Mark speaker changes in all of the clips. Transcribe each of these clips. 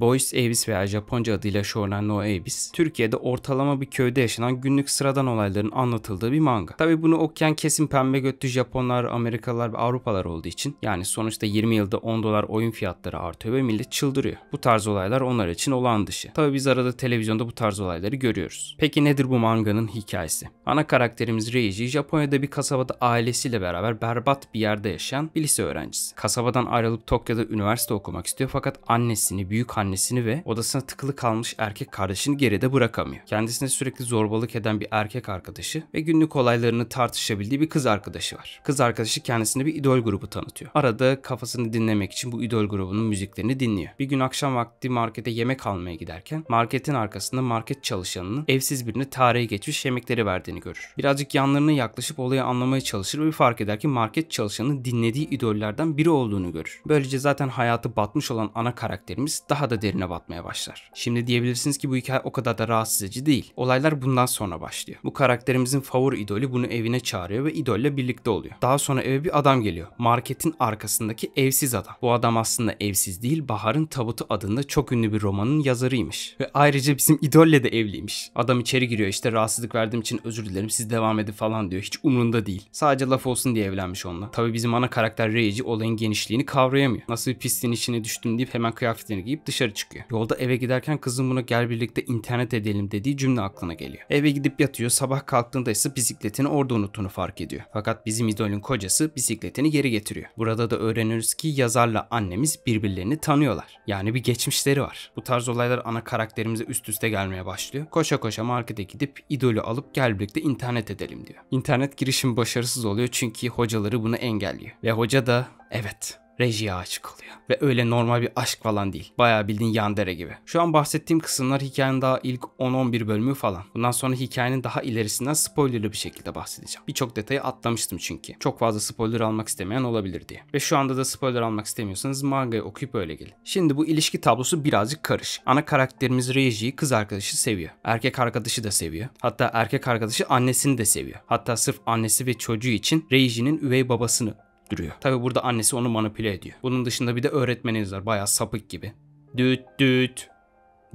Speaker 1: Boys Abyss veya Japonca adıyla Shonen no Abyss, Türkiye'de ortalama bir köyde yaşanan günlük sıradan olayların anlatıldığı bir manga. Tabi bunu okuyan kesin pembe götlü Japonlar, Amerikalılar ve Avrupalar olduğu için yani sonuçta 20 yılda 10 dolar oyun fiyatları artıyor ve millet çıldırıyor. Bu tarz olaylar onlar için olağan dışı. Tabi biz arada televizyonda bu tarz olayları görüyoruz. Peki nedir bu manganın hikayesi? Ana karakterimiz Reiji, Japonya'da bir kasabada ailesiyle beraber berbat bir yerde yaşayan bir lise öğrencisi. Kasabadan ayrılıp Tokyo'da üniversite okumak istiyor fakat annesini, büyük annesini annesini ve odasına tıkılı kalmış erkek kardeşini geride bırakamıyor. Kendisine sürekli zorbalık eden bir erkek arkadaşı ve günlük olaylarını tartışabildiği bir kız arkadaşı var. Kız arkadaşı kendisine bir idol grubu tanıtıyor. Arada kafasını dinlemek için bu idol grubunun müziklerini dinliyor. Bir gün akşam vakti markete yemek almaya giderken marketin arkasında market çalışanının evsiz birine tarihe geçmiş yemekleri verdiğini görür. Birazcık yanlarına yaklaşıp olayı anlamaya çalışır ve bir fark eder ki market çalışanının dinlediği idollerden biri olduğunu görür. Böylece zaten hayatı batmış olan ana karakterimiz daha da da derine batmaya başlar. Şimdi diyebilirsiniz ki bu hikaye o kadar da rahatsız edici değil. Olaylar bundan sonra başlıyor. Bu karakterimizin favori idolü bunu evine çağırıyor ve idolle birlikte oluyor. Daha sonra eve bir adam geliyor. Marketin arkasındaki evsiz adam. Bu adam aslında evsiz değil Bahar'ın Tabutu adında çok ünlü bir romanın yazarıymış. Ve ayrıca bizim idolle de evliymiş. Adam içeri giriyor işte rahatsızlık verdiğim için özür dilerim siz devam edin falan diyor. Hiç umrunda değil. Sadece laf olsun diye evlenmiş onunla. Tabi bizim ana karakter Reiji olayın genişliğini kavrayamıyor. Nasıl bir pisliğin içine düştüm deyip hemen kıyafetlerini giyip dışarı dışarı çıkıyor. Yolda eve giderken kızım buna gel birlikte internet edelim dediği cümle aklına geliyor. Eve gidip yatıyor sabah kalktığında ise bisikletini orada unuttuğunu fark ediyor. Fakat bizim idolün kocası bisikletini geri getiriyor. Burada da öğreniyoruz ki yazarla annemiz birbirlerini tanıyorlar. Yani bir geçmişleri var. Bu tarz olaylar ana karakterimize üst üste gelmeye başlıyor. Koşa koşa markete gidip idolü alıp gel birlikte internet edelim diyor. İnternet girişim başarısız oluyor çünkü hocaları bunu engelliyor. Ve hoca da evet rejiye açık oluyor. Ve öyle normal bir aşk falan değil. Bayağı bildiğin yandere gibi. Şu an bahsettiğim kısımlar hikayenin daha ilk 10-11 bölümü falan. Bundan sonra hikayenin daha ilerisinden spoilerlı bir şekilde bahsedeceğim. Birçok detayı atlamıştım çünkü. Çok fazla spoiler almak istemeyen olabilir diye. Ve şu anda da spoiler almak istemiyorsanız mangayı okuyup öyle gelin. Şimdi bu ilişki tablosu birazcık karış. Ana karakterimiz Reiji'yi kız arkadaşı seviyor. Erkek arkadaşı da seviyor. Hatta erkek arkadaşı annesini de seviyor. Hatta sırf annesi ve çocuğu için Reiji'nin üvey babasını duruyor. Tabi burada annesi onu manipüle ediyor. Bunun dışında bir de öğretmeniniz var. Bayağı sapık gibi. Düt düt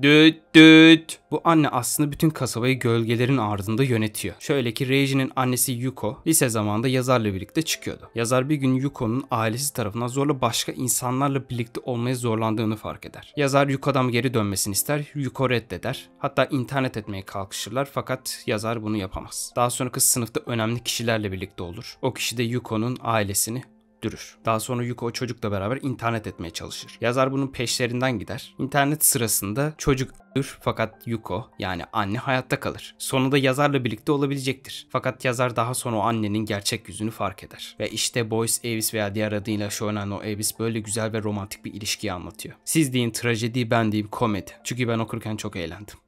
Speaker 1: Düt düt. Bu anne aslında bütün kasabayı gölgelerin ardında yönetiyor. Şöyle ki Reiji'nin annesi Yuko lise zamanında yazarla birlikte çıkıyordu. Yazar bir gün Yuko'nun ailesi tarafından zorla başka insanlarla birlikte olmaya zorlandığını fark eder. Yazar Yuko'dan geri dönmesini ister, Yuko reddeder. Hatta internet etmeye kalkışırlar fakat yazar bunu yapamaz. Daha sonra kız sınıfta önemli kişilerle birlikte olur. O kişi de Yuko'nun ailesini dürtürür. Daha sonra Yuko o çocukla beraber internet etmeye çalışır. Yazar bunun peşlerinden gider. İnternet sırasında çocuk ölür fakat Yuko yani anne hayatta kalır. Sonunda yazarla birlikte olabilecektir. Fakat yazar daha sonra o annenin gerçek yüzünü fark eder. Ve işte Boys Avis veya diğer adıyla Shonan O Avis böyle güzel ve romantik bir ilişkiyi anlatıyor. Siz deyin trajedi ben deyip komedi. Çünkü ben okurken çok eğlendim.